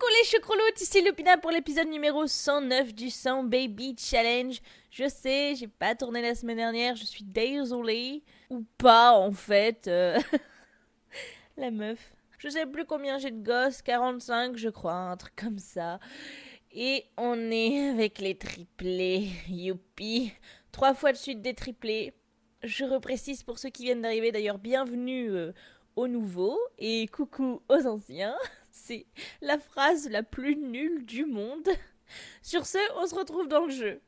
Coucou les choucrouloutes, ici Lupina pour l'épisode numéro 109 du 100 Baby Challenge. Je sais, j'ai pas tourné la semaine dernière, je suis désolée. Ou pas en fait. Euh, la meuf. Je sais plus combien j'ai de gosses, 45 je crois, un truc comme ça. Et on est avec les triplés, youpi. Trois fois de suite des triplés. Je reprécise pour ceux qui viennent d'arriver d'ailleurs, bienvenue euh, aux nouveaux et coucou aux anciens. C'est la phrase la plus nulle du monde. Sur ce, on se retrouve dans le jeu.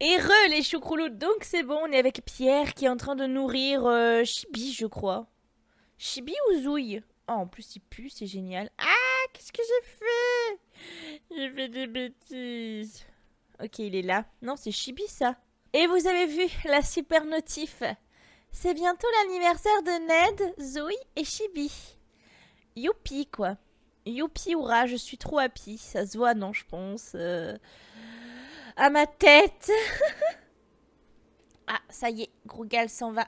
Et les choucroulous, donc c'est bon, on est avec Pierre qui est en train de nourrir euh, Chibi, je crois. Chibi ou Zouille Oh, en plus il pue, c'est génial. Ah, qu'est-ce que j'ai fait J'ai fait des bêtises. Ok, il est là. Non, c'est Chibi ça. Et vous avez vu la super notif. C'est bientôt l'anniversaire de Ned, Zouille et Chibi. Youpi quoi. Youpi, Oura, je suis trop happy. Ça se voit, non, je pense. Euh, à ma tête. ah, ça y est, Gal s'en va.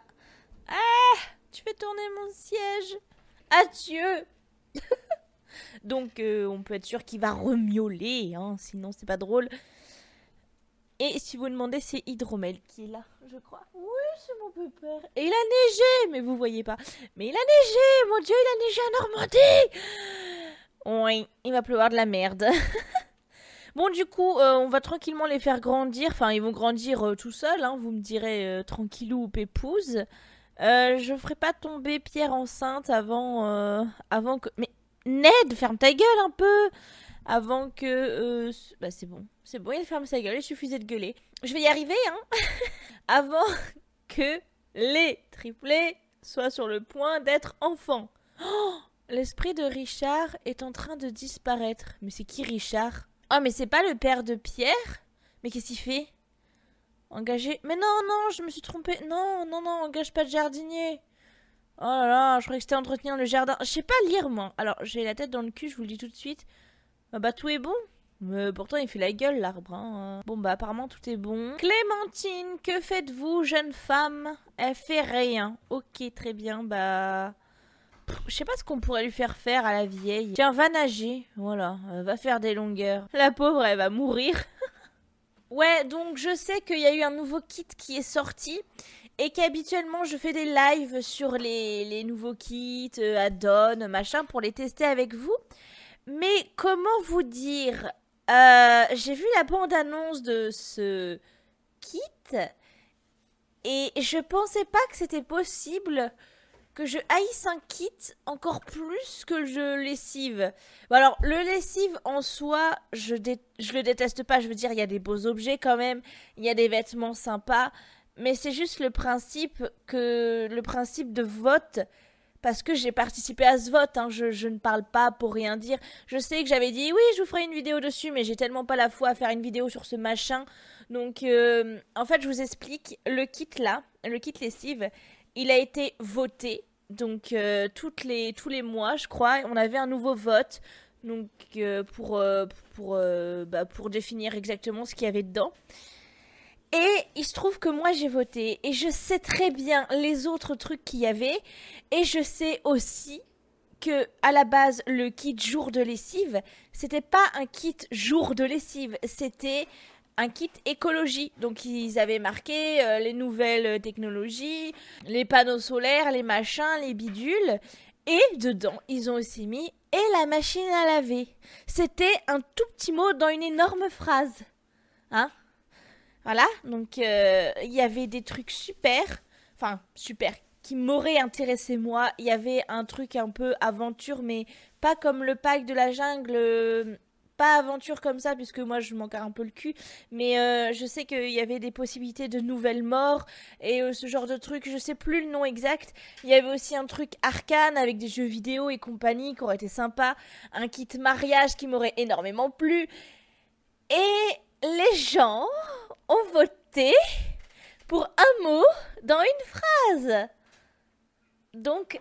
Ah, tu fais tourner mon siège. Adieu. Donc, euh, on peut être sûr qu'il va remioler, hein, sinon c'est pas drôle. Et si vous demandez, c'est Hydromel qui est là, je crois. Oui, c'est mon pépère. Et il a neigé, mais vous voyez pas. Mais il a neigé, mon dieu, il a neigé en Normandie oui, il va pleuvoir de la merde. bon, du coup, euh, on va tranquillement les faire grandir. Enfin, ils vont grandir euh, tout seuls, hein, vous me direz euh, tranquillou ou pépouse. je ferai pas tomber Pierre enceinte avant, avant que... Mais Ned, ferme ta gueule un peu Avant que... bah c'est bon, c'est bon, il ferme sa gueule, il suffisait de gueuler. Je vais y arriver, hein Avant que les triplés soient sur le point d'être enfants. Oh L'esprit de Richard est en train de disparaître. Mais c'est qui Richard Oh, mais c'est pas le père de Pierre Mais qu'est-ce qu'il fait Engagé Mais non, non, je me suis trompée. Non, non, non, engage pas de jardinier. Oh là là, je croyais que c'était entretenir le jardin. Je sais pas lire, moi. Alors, j'ai la tête dans le cul, je vous le dis tout de suite. Ah bah, tout est bon. Mais pourtant, il fait la gueule, l'arbre. Hein. Bon, bah, apparemment, tout est bon. Clémentine, que faites-vous, jeune femme Elle fait rien. Ok, très bien, bah... Je sais pas ce qu'on pourrait lui faire faire à la vieille. Tiens, va nager. Voilà, euh, va faire des longueurs. La pauvre, elle va mourir. ouais, donc je sais qu'il y a eu un nouveau kit qui est sorti. Et qu'habituellement, je fais des lives sur les, les nouveaux kits, euh, add-ons, machin, pour les tester avec vous. Mais comment vous dire euh, J'ai vu la bande-annonce de ce kit. Et je pensais pas que c'était possible que je haïsse un kit encore plus que je lessive. Bon, alors, le lessive en soi, je, je le déteste pas. Je veux dire, il y a des beaux objets quand même, il y a des vêtements sympas, mais c'est juste le principe que le principe de vote parce que j'ai participé à ce vote, hein. je, ne parle pas pour rien dire. Je sais que j'avais dit oui, je vous ferai une vidéo dessus, mais j'ai tellement pas la foi à faire une vidéo sur ce machin. Donc, euh, en fait, je vous explique, le kit là, le kit lessive, il a été voté, donc euh, les, tous les mois, je crois, on avait un nouveau vote donc, euh, pour, euh, pour, bah, pour définir exactement ce qu'il y avait dedans. Et il se trouve que moi j'ai voté et je sais très bien les autres trucs qu'il y avait et je sais aussi que à la base le kit jour de lessive, c'était pas un kit jour de lessive, c'était un kit écologie. Donc ils avaient marqué euh, les nouvelles technologies, les panneaux solaires, les machins, les bidules. Et dedans, ils ont aussi mis et la machine à laver. C'était un tout petit mot dans une énorme phrase. Hein Voilà, donc euh, il y avait des trucs super, enfin super, qui m'auraient intéressé moi. Il y avait un truc un peu aventure, mais pas comme le pack de la jungle euh, aventure comme ça, puisque moi je manque un peu le cul, mais euh, je sais qu'il y avait des possibilités de nouvelles morts et euh, ce genre de truc, je sais plus le nom exact. Il y avait aussi un truc arcane avec des jeux vidéo et compagnie qui aurait été sympa, un kit mariage qui m'aurait énormément plu. Et les gens ont voté pour un mot dans une phrase. Donc,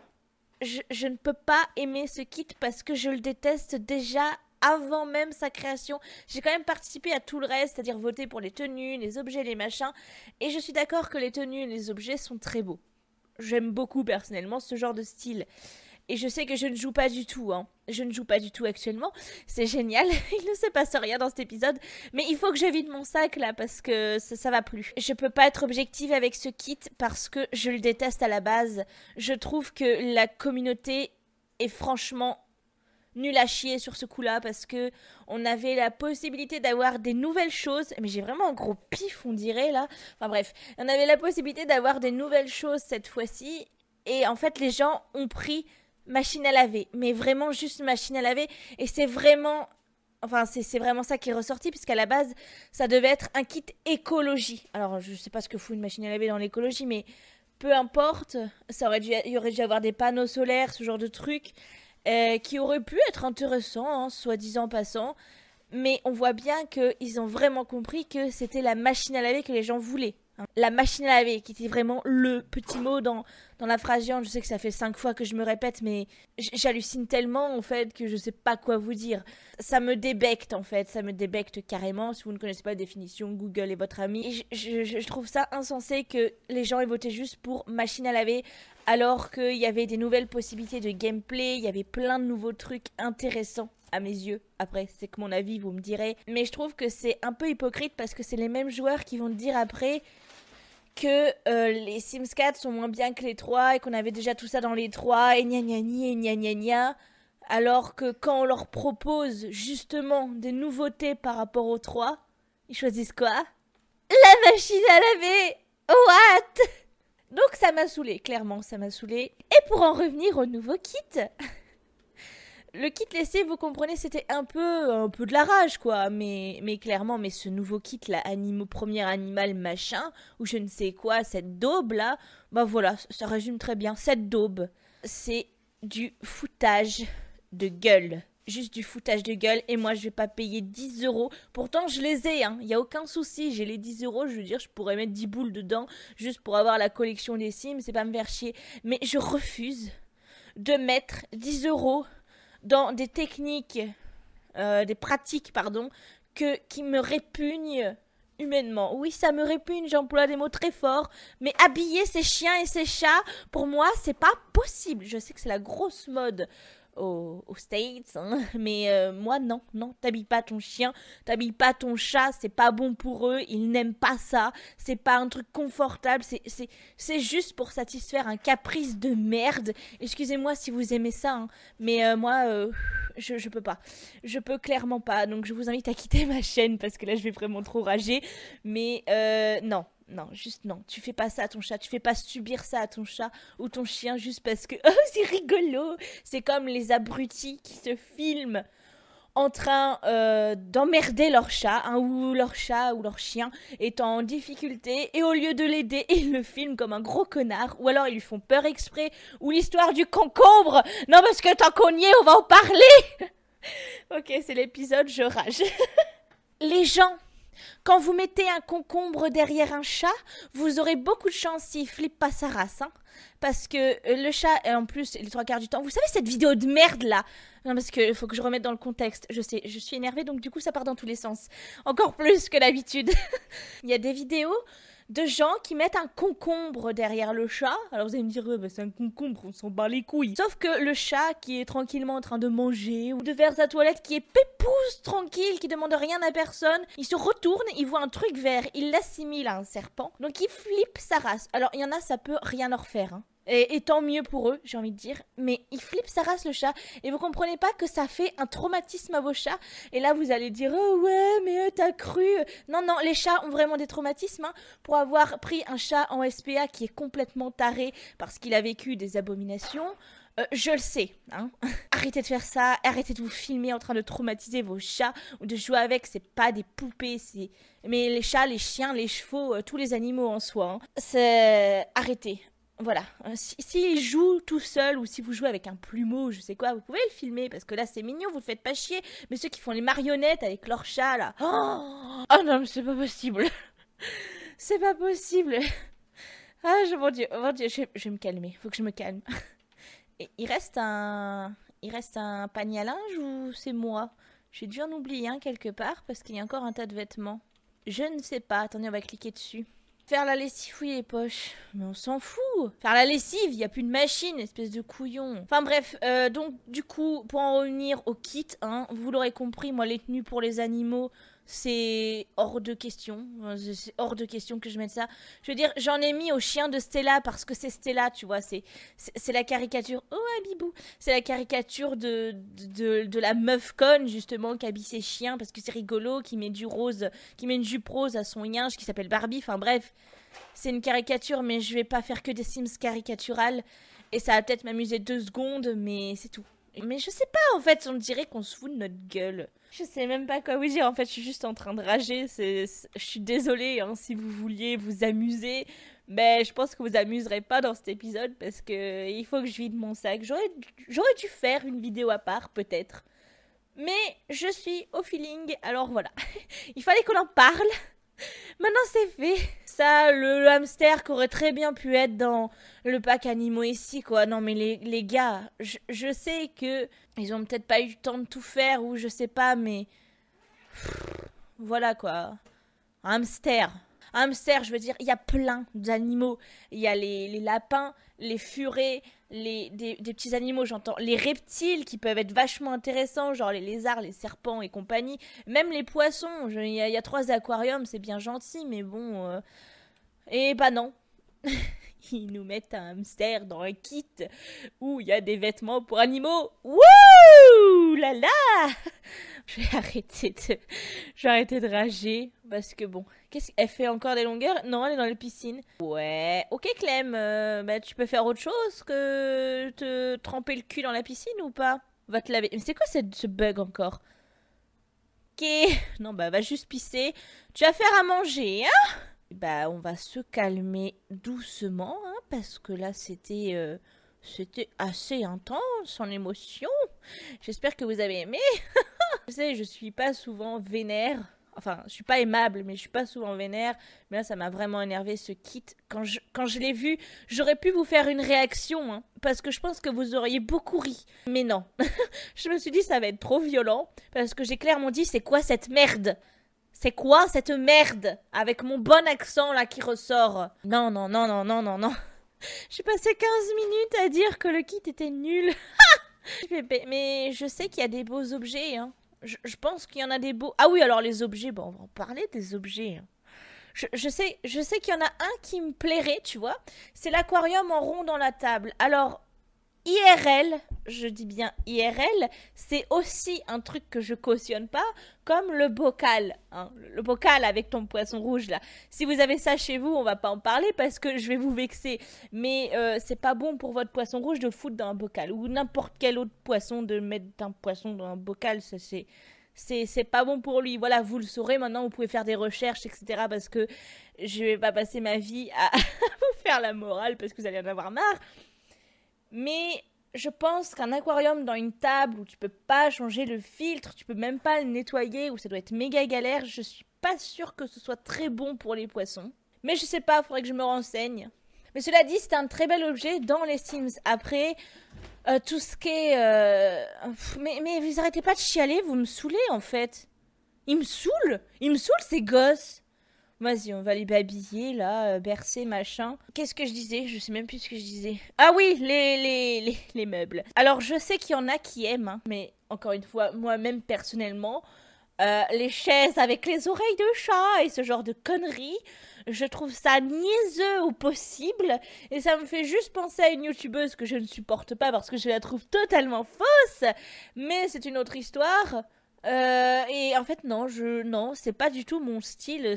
je, ne peux pas aimer ce kit parce que je le déteste déjà avant même sa création. J'ai quand même participé à tout le reste, c'est-à-dire voter pour les tenues, les objets, les machins. Et je suis d'accord que les tenues et les objets sont très beaux. J'aime beaucoup personnellement ce genre de style. Et je sais que je ne joue pas du tout, hein. Je ne joue pas du tout actuellement. C'est génial. Il ne se passe rien dans cet épisode. Mais il faut que je vide mon sac là parce que ça, ça va plus. Je peux pas être objective avec ce kit parce que je le déteste à la base. Je trouve que la communauté est franchement nul à chier sur ce coup-là parce que on avait la possibilité d'avoir des nouvelles choses. Mais j'ai vraiment un gros pif, on dirait là. Enfin bref, on avait la possibilité d'avoir des nouvelles choses cette fois-ci. Et en fait, les gens ont pris machine à laver, mais vraiment juste machine à laver. Et c'est vraiment Enfin, c'est vraiment ça qui est ressorti, puisqu'à la base, ça devait être un kit écologie. Alors, je sais pas ce que fout une machine à laver dans l'écologie, mais peu importe, ça aurait dû, y aurait dû avoir des panneaux solaires, ce genre de truc. Euh, qui aurait pu être intéressant, hein, soi-disant passant. Mais on voit bien qu'ils ont vraiment compris que c'était la machine à laver que les gens voulaient. Hein. La machine à laver, qui était vraiment le petit mot dans, dans la phrase géante. Je sais que ça fait cinq fois que je me répète, mais j'hallucine tellement en fait que je ne sais pas quoi vous dire. Ça me débecte en fait, ça me débecte carrément. Si vous ne connaissez pas la définition, Google est votre ami. je trouve ça insensé que les gens aient voté juste pour machine à laver, alors qu'il y avait des nouvelles possibilités de gameplay, il y avait plein de nouveaux trucs intéressants à mes yeux. Après, c'est que mon avis, vous me direz. Mais je trouve que c'est un peu hypocrite parce que c'est les mêmes joueurs qui vont dire après que euh, les Sims 4 sont moins bien que les 3 et qu'on avait déjà tout ça dans les 3 et gna gna et gna gna gna. Alors que quand on leur propose justement des nouveautés par rapport aux 3, ils choisissent quoi La machine à laver What donc ça m'a saoulé, clairement, ça m'a saoulé. Et pour en revenir au nouveau kit, le kit laissé, vous comprenez, c'était un peu, un peu de la rage, quoi. Mais, mais clairement, mais ce nouveau kit, là, premier animal, machin, ou je ne sais quoi, cette daube, là, bah voilà, ça résume très bien. Cette daube, c'est du foutage de gueule juste du foutage de gueule et moi je vais pas payer 10 euros. Pourtant je les ai, il hein. n'y a aucun souci, j'ai les 10 euros, je veux dire je pourrais mettre 10 boules dedans juste pour avoir la collection des Sims, c'est pas me faire chier. Mais je refuse de mettre 10 euros dans des techniques, euh, des pratiques pardon, que, qui me répugnent humainement. Oui, ça me répugne, j'emploie des mots très forts, mais habiller ces chiens et ces chats, pour moi, c'est pas possible. Je sais que c'est la grosse mode aux, States, hein. mais euh, moi non, non, t'habilles pas ton chien, t'habilles pas ton chat, c'est pas bon pour eux, ils n'aiment pas ça, c'est pas un truc confortable, c'est juste pour satisfaire un caprice de merde. Excusez-moi si vous aimez ça, hein. mais euh, moi, euh, je, je peux pas, je peux clairement pas, donc je vous invite à quitter ma chaîne parce que là je vais vraiment trop rager, mais non, non, juste non. Tu fais pas ça à ton chat, tu fais pas subir ça à ton chat ou ton chien juste parce que oh, c'est rigolo. C'est comme les abrutis qui se filment en train euh, d'emmerder leur chat, hein, ou leur chat ou leur chien est en difficulté, et au lieu de l'aider, ils le filment comme un gros connard, ou alors ils lui font peur exprès, ou l'histoire du concombre, non parce que tant qu'on y est, on va en parler Ok, c'est l'épisode, je rage. les gens quand vous mettez un concombre derrière un chat, vous aurez beaucoup de chance s'il flippe pas sa race. Hein parce que euh, le chat, euh, en plus, les trois quarts du temps... Vous savez cette vidéo de merde là Non parce qu'il faut que je remette dans le contexte. Je sais, je suis énervée donc du coup ça part dans tous les sens. Encore plus que d'habitude. Il y a des vidéos de gens qui mettent un concombre derrière le chat. Alors vous allez me dire, c'est un concombre, on s'en bat les couilles. Sauf que le chat qui est tranquillement en train de manger ou de faire sa toilette, qui est pépouze tranquille, qui demande rien à personne, il se retourne, il voit un truc vert, il l'assimile à un serpent, donc il flippe sa race. Alors il y en a, ça peut rien leur faire. Hein. Et, tant mieux pour eux, j'ai envie de dire. Mais il flippe sa race le chat. Et vous comprenez pas que ça fait un traumatisme à vos chats. Et là, vous allez dire oh ouais, mais euh, t'as cru. Non, non, les chats ont vraiment des traumatismes. Hein. pour avoir pris un chat en SPA qui est complètement taré parce qu'il a vécu des abominations. Euh, je le sais, hein. arrêtez de faire ça, arrêtez de vous filmer en train de traumatiser vos chats ou de jouer avec, c'est pas des poupées, c'est... Mais les chats, les chiens, les chevaux, euh, tous les animaux en soi, hein. c'est... Arrêtez, voilà, euh, s'il si, joue tout seul ou si vous jouez avec un plumeau, je sais quoi, vous pouvez le filmer parce que là c'est mignon, vous le faites pas chier. Mais ceux qui font les marionnettes avec leur chat là, oh, oh non, mais c'est pas possible, c'est pas possible. Ah, je, mon dieu, oh, je, vais me calmer, faut que je me calme. Et il reste un, il reste un panier à linge ou c'est moi J'ai dû en oublier un quelque part parce qu'il y a encore un tas de vêtements. Je ne sais pas, attendez, on va cliquer dessus. Faire la lessive, oui, les poches. Mais on s'en fout. Faire la lessive, il a plus de machine, espèce de couillon. Enfin bref, euh, donc du coup, pour en revenir au kit, hein, vous l'aurez compris, moi les tenues pour les animaux, c'est hors de question. C'est hors de question que je mette ça. Je veux dire, j'en ai mis au chien de Stella parce que c'est Stella, tu vois. C'est, c'est la caricature. Oh, Abibou C'est la caricature de, de, la meuf conne, justement, qui habille ses chiens parce que c'est rigolo, qui met du rose, qui met une jupe rose à son linge qui s'appelle Barbie. Enfin, bref, c'est une caricature, mais je vais pas faire que des Sims caricaturales. Et ça va peut-être m'amuser deux secondes, mais c'est tout. Mais je sais pas, en fait, on dirait qu'on se fout de notre gueule. Je sais même pas quoi vous dire, en fait, je suis juste en train de rager. Je suis désolée hein, si vous vouliez vous amuser, mais je pense que vous amuserez pas dans cet épisode parce que il faut que je vide mon sac. J'aurais dû faire une vidéo à part, peut-être. Mais je suis au feeling, alors voilà. il fallait qu'on en parle. Maintenant, c'est fait. Ça, le, hamster qui aurait très bien pu être dans le pack animaux ici, quoi. Non, mais les, les gars, je, sais que ils ont peut-être pas eu le temps de tout faire ou je sais pas, mais. Voilà, quoi. hamster. hamster, je veux dire, il y a plein d'animaux. Il y a les, les lapins, les furets, les, des, petits animaux, j'entends les reptiles qui peuvent être vachement intéressants, genre les lézards, les serpents et compagnie, même les poissons. Il y, a trois aquariums, c'est bien gentil, mais bon. Euh, et bah non. Ils nous mettent un hamster dans un kit où il y a des vêtements pour animaux. Wouh là là Je vais arrêter de, je de rager parce que bon. Qu'est-ce qu'elle fait encore des longueurs Non, elle est dans la piscine. Ouais. Ok, Clem, euh, bah, tu peux faire autre chose que te tremper le cul dans la piscine ou pas Va te laver. Mais c'est quoi ce bug encore Ok. Non, bah, va juste pisser. Tu vas faire à manger, hein Bah, on va se calmer doucement, hein, parce que là, c'était. Euh, c'était assez intense en émotion. J'espère que vous avez aimé. je savez, je suis pas souvent vénère Enfin, je suis pas aimable, mais je suis pas souvent vénère. Mais là, ça m'a vraiment énervé ce kit. Quand je, quand je l'ai vu, j'aurais pu vous faire une réaction, hein, parce que je pense que vous auriez beaucoup ri. Mais non. je me suis dit, ça va être trop violent, parce que j'ai clairement dit, c'est quoi cette merde c'est quoi cette merde Avec mon bon accent là qui ressort. Non, non, non, non, non, non, non. J'ai passé 15 minutes à dire que le kit était nul. mais je sais qu'il y a des beaux objets, hein. Je, pense qu'il y en a des beaux. Ah oui, alors les objets, bon, on va en parler des objets. Hein. Je, sais, je sais qu'il y en a un qui me plairait, tu vois. C'est l'aquarium en rond dans la table. Alors, IRL, je dis bien IRL, c'est aussi un truc que je cautionne pas, comme le bocal, hein. le bocal avec ton poisson rouge là. Si vous avez ça chez vous, on va pas en parler parce que je vais vous vexer. Mais euh, c'est pas bon pour votre poisson rouge de foutre dans un bocal ou n'importe quel autre poisson de mettre un poisson dans un bocal, ça c'est c'est pas bon pour lui. Voilà, vous le saurez maintenant, vous pouvez faire des recherches, etc. Parce que je vais pas passer ma vie à vous faire la morale parce que vous allez en avoir marre. Mais je pense qu'un aquarium dans une table où tu peux pas changer le filtre, tu peux même pas le nettoyer, où ça doit être méga galère, je suis pas sûre que ce soit très bon pour les poissons. Mais je sais pas, il faudrait que je me renseigne. Mais cela dit, c'est un très bel objet dans les Sims. Après, euh, tout ce qui est... Euh, mais, mais vous arrêtez pas de chialer, vous me saoulez en fait. Il me saoule Il me saoule ces gosses Vas-y, on va les babiller, là, euh, bercer, machin. Qu'est-ce que je disais Je sais même plus ce que je disais. Ah oui, les, les, les, meubles. Alors, je sais qu'il y en a qui aiment, hein, mais encore une fois, moi-même, personnellement, euh, les chaises avec les oreilles de chat et ce genre de conneries. Je trouve ça niaiseux au possible et ça me fait juste penser à une youtubeuse que je ne supporte pas parce que je la trouve totalement fausse, mais c'est une autre histoire. Euh, et en fait non, je non, c'est pas du tout mon style.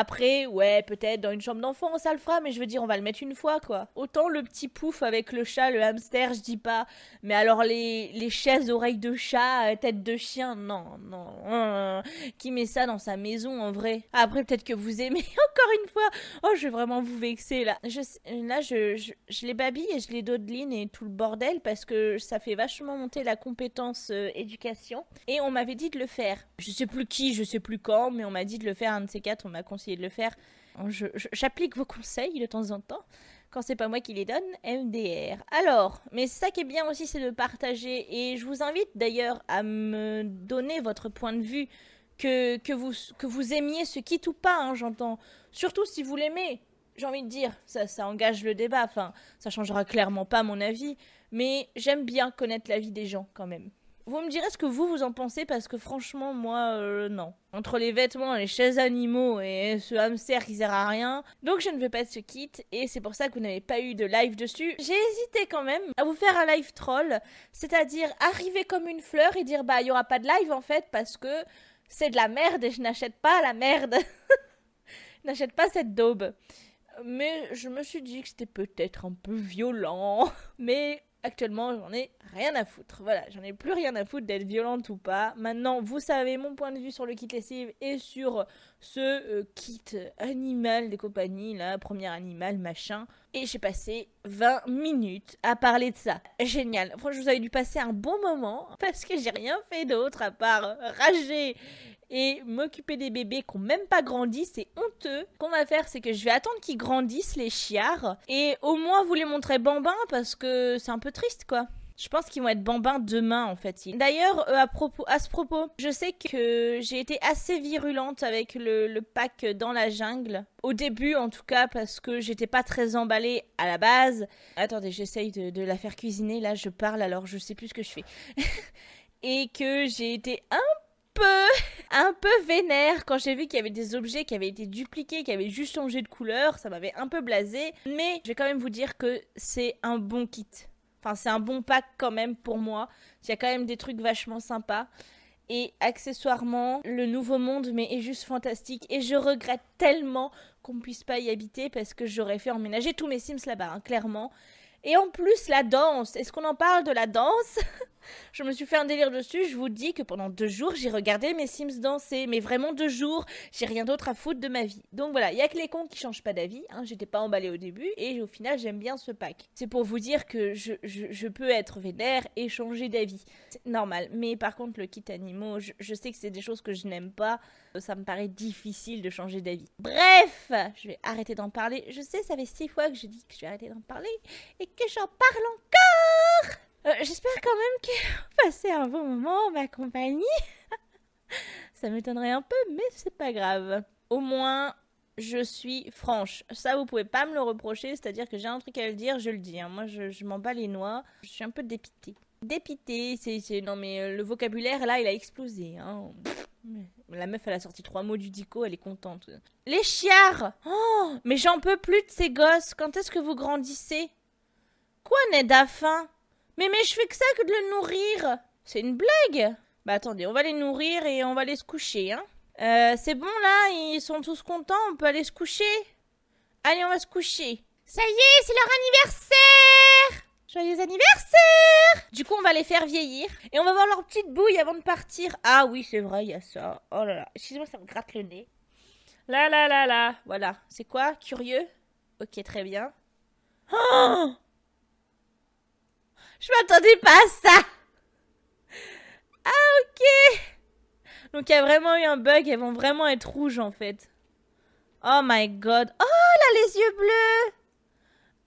Après, ouais, peut-être dans une chambre d'enfant, ça le fera, mais je veux dire, on va le mettre une fois, quoi. Autant le petit pouf avec le chat, le hamster, je dis pas. Mais alors les, chaises, oreilles de chat, euh, tête de chien, non, non. Hein. qui met ça dans sa maison, en vrai Après, peut-être que vous aimez, encore une fois. Oh, je vais vraiment vous vexer, là. Je, là, je, je, je les babille et je les dodeline et tout le bordel, parce que ça fait vachement monter la compétence euh, éducation. Et on m'avait dit de le faire. Je sais plus qui, je sais plus quand, mais on m'a dit de le faire, un de ces quatre, on m'a conseillé de le faire. J'applique vos conseils de temps en temps quand c'est pas moi qui les donne, MDR. Alors, mais ça qui est bien aussi, c'est de partager. Et je vous invite d'ailleurs à me donner votre point de vue, que, que, vous, que vous aimiez ce kit ou pas, hein, j'entends. Surtout si vous l'aimez, j'ai envie de dire, ça, ça engage le débat, enfin, ça changera clairement pas mon avis. Mais j'aime bien connaître l'avis des gens quand même. Vous me direz ce que vous, vous en pensez, parce que franchement, moi, euh, non. Entre les vêtements, les chaises animaux et ce hamster qui sert à rien. Donc je ne veux pas de ce kit, et c'est pour ça que vous n'avez pas eu de live dessus. J'ai hésité quand même à vous faire un live troll, c'est-à-dire arriver comme une fleur et dire bah, il y aura pas de live en fait, parce que c'est de la merde et je n'achète pas la merde. n'achète pas cette daube mais je me suis dit que c'était peut-être un peu violent. Mais actuellement, j'en ai rien à foutre. Voilà, j'en ai plus rien à foutre d'être violente ou pas. Maintenant, vous savez mon point de vue sur le kit lessive et sur ce euh, kit animal des compagnies, là, premier animal, machin. Et j'ai passé 20 minutes à parler de ça. Génial. Franchement, je vous avais dû passer un bon moment parce que j'ai rien fait d'autre à part rager et m'occuper des bébés qui n'ont même pas grandi, c'est honteux. qu'on va faire, c'est que je vais attendre qu'ils grandissent, les chiards, et au moins vous les montrer bambins parce que c'est un peu triste quoi. Je pense qu'ils vont être bambins demain, en fait. D'ailleurs, euh, à, propos, à ce propos, je sais que j'ai été assez virulente avec le, pack dans la jungle. Au début, en tout cas, parce que j'étais pas très emballée à la base. Attendez, j'essaye de, la faire cuisiner. Là, je parle, alors je sais plus ce que je fais. Et que j'ai été un un peu vénère quand j'ai vu qu'il y avait des objets qui avaient été dupliqués, qui avaient juste changé de couleur. Ça m'avait un peu blasé. Mais je vais quand même vous dire que c'est un bon kit. Enfin, c'est un bon pack quand même pour moi. Il y a quand même des trucs vachement sympas. Et accessoirement, le nouveau monde mais est juste fantastique. Et je regrette tellement qu'on ne puisse pas y habiter parce que j'aurais fait emménager tous mes Sims là-bas, hein, clairement. Et en plus, la danse. Est-ce qu'on en parle de la danse Je me suis fait un délire dessus. Je vous dis que pendant deux jours, j'ai regardé mes Sims danser. Mais vraiment deux jours. J'ai rien d'autre à foutre de ma vie. Donc voilà, il y a que les cons qui changent pas d'avis. Hein. J'étais pas emballée au début et au final, j'aime bien ce pack. C'est pour vous dire que je, peux être vénère et changer d'avis. C'est normal. Mais par contre, le kit animaux, je, sais que c'est des choses que je n'aime pas. Euh, ça me paraît difficile de changer d'avis. Bref, je vais arrêter d'en parler. Je sais, ça fait six fois que je dis que je vais arrêter d'en parler et que j'en parle encore euh, j'espère quand même que vous passez un bon moment ma compagnie. ça m'étonnerait un peu, mais c'est pas grave. Au moins, je suis franche. Ça, vous pouvez pas me le reprocher, c'est-à-dire que j'ai un truc à le dire, je le dis. Hein. Moi, je, m'en bats les noix. Je suis un peu dépité. Dépité, c'est. Non, mais euh, le vocabulaire, là, il a explosé. Hein. La meuf, elle a sorti trois mots du dico, elle est contente. Les chiards Oh Mais j'en peux plus de ces gosses Quand est-ce que vous grandissez Quoi, Ned à faim mais mais je fais que ça que de le nourrir C'est une blague Bah attendez, on va les nourrir et on va les se coucher, hein euh, c'est bon là, ils sont tous contents, on peut aller se coucher Allez, on va se coucher Ça y est, c'est leur anniversaire Joyeux anniversaire Du coup, on va les faire vieillir et on va voir leur petite bouille avant de partir. Ah oui, c'est vrai, il y a ça. Oh là là, excusez-moi, ça me gratte le nez. Là là là là, voilà. C'est quoi Curieux Ok, très bien. Oh je m'attendais pas à ça. Ah, ok. Donc, il y a vraiment eu un bug. Elles vont vraiment être rouges, en fait. Oh my god. Oh, là, les yeux bleus.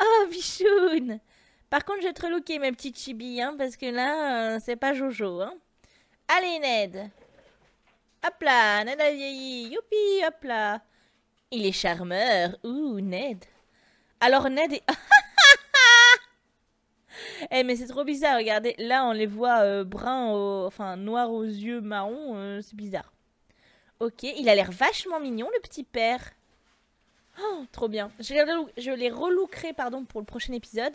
Oh, bichoun. Par contre, je vais te relooker, mes petites chibis, hein, parce que là, euh, c'est pas Jojo, hein. Allez, Ned. Hop là, Ned a vieilli. Youpi, hop là. Il est charmeur. Ouh, Ned. Alors, Ned est... Eh mais c'est trop bizarre, regardez. Là, on les voit euh, bruns, enfin noirs aux yeux, marron. Euh, c'est bizarre. Ok, il a l'air vachement mignon, le petit père. Oh, trop bien. Je les relookerai pardon, pour le prochain épisode.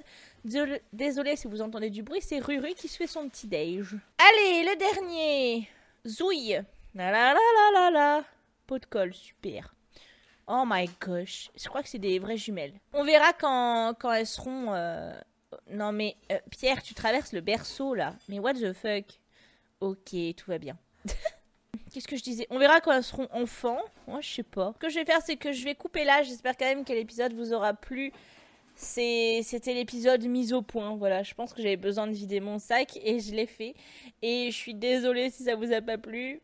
Désolé si vous entendez du bruit, c'est Ruru qui se fait son petit déj. Allez, le dernier. Zouille. La la la la la la. Pot de colle, super. Oh my gosh. Je crois que c'est des vraies jumelles. On verra quand, quand elles seront... Euh, non mais, euh, Pierre, tu traverses le berceau là. Mais what the fuck Ok, tout va bien. Qu'est-ce que je disais On verra quand elles seront enfants. Moi, je sais pas. Ce que je vais faire, c'est que je vais couper là. J'espère quand même que l'épisode vous aura plu. C'était l'épisode mise au point. Voilà, je pense que j'avais besoin de vider mon sac et je l'ai fait. Et je suis désolée si ça vous a pas plu.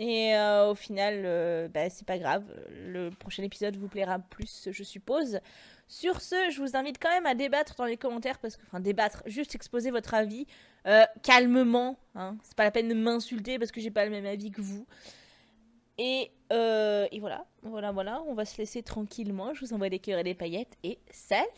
Et euh, au final, euh, bah, c'est pas grave. Le prochain épisode vous plaira plus, je suppose. Sur ce, je vous invite quand même à débattre dans les commentaires, parce que, enfin, débattre, juste exposer votre avis euh, calmement. Hein. C'est pas la peine de m'insulter parce que j'ai pas le même avis que vous. Et, et voilà, voilà, voilà. On va se laisser tranquillement. Je vous envoie des cœurs et des paillettes. Et salut!